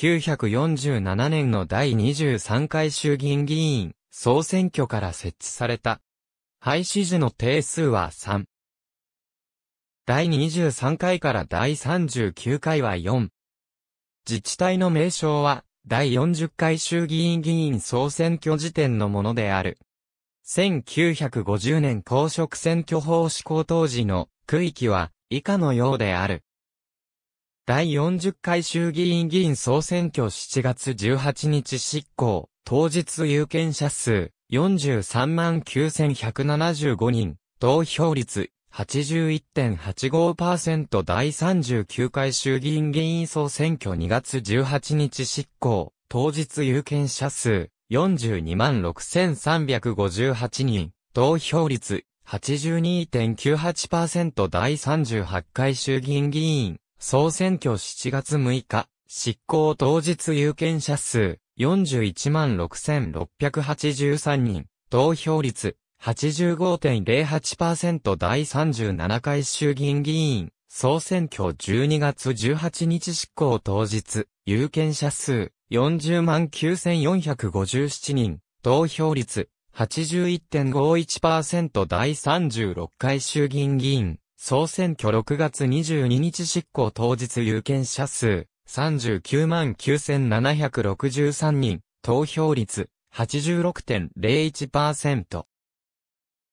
1947年の第23回衆議院議員総選挙から設置された。廃止時の定数は3。第23回から第39回は4。自治体の名称は、第40回衆議院議員総選挙時点のものである。1950年公職選挙法施行当時の区域は以下のようである。第40回衆議院議員総選挙7月18日執行、当日有権者数43万9175人、投票率81.85%第39回衆議院議員総選挙2月18日執行、当日有権者数42万6358人、投票率82.98%第38回衆議院議員総選挙7月6日、執行当日有権者数416,683人、投票率85.08%第37回衆議院議員、総選挙12月18日執行当日、有権者数409,457人、投票率81.51%第36回衆議院議員、総選挙6月22日執行当日有権者数39万9763人、投票率86.01%。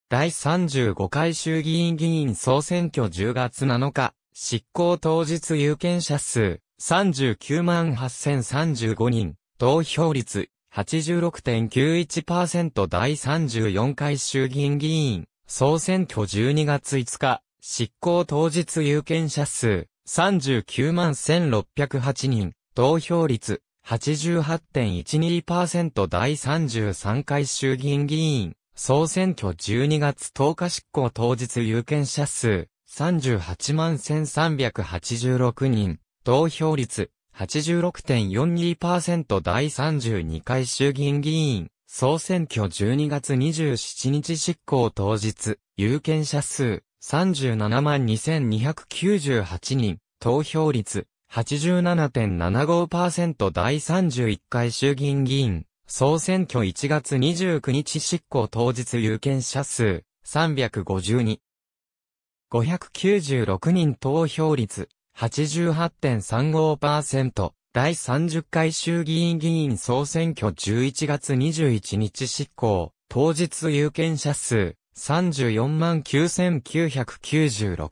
第35回衆議院議員総選挙10月7日、執行当日有権者数39万8035人、投票率86.91%第34回衆議院議員、総選挙12月5日、執行当日有権者数39万1608人、投票率88.12%第33回衆議院議員、総選挙12月10日執行当日有権者数38万1386人、投票率86.42%第32回衆議院議員、総選挙12月27日執行当日、有権者数372,298人、投票率87.75%第31回衆議院議員、総選挙1月29日執行当日有権者数352。596人投票率88.35%第30回衆議院議員総選挙11月21日執行当日有権者数34 9996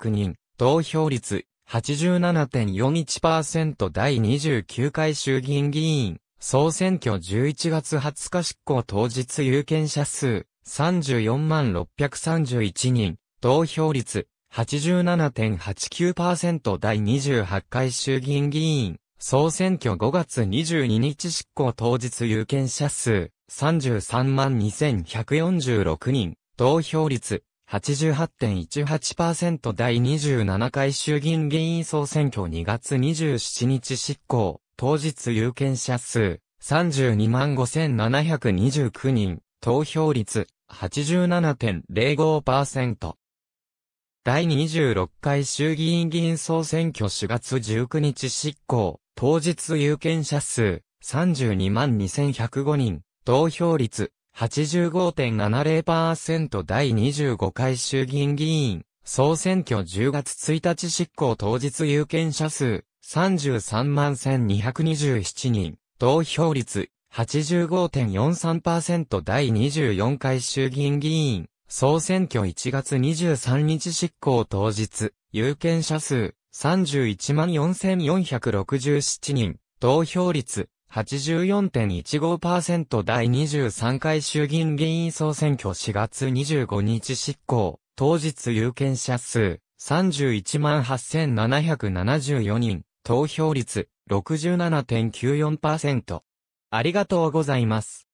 人、投票率87.41%第29回衆議院議員、総選挙11月20日執行当日有権者数34万631人、投票率87.89%第28回衆議院議員、総選挙5月22日執行当日有権者数33 2146人、投票率88.18%第27回衆議院議員総選挙2月27日執行、当日有権者数32 5729人、投票率87.05%。第26回衆議院議員総選挙4月19日執行、当日有権者数32万2105人、投票率85.70%第25回衆議院議員、総選挙10月1日執行当日有権者数、33万1227人、投票率、85.43%第24回衆議院議員、総選挙1月23日執行当日、有権者数、31万4467人、投票率、84.15%第23回衆議院議員総選挙4月25日執行、当日有権者数318,774人、投票率67.94%。ありがとうございます。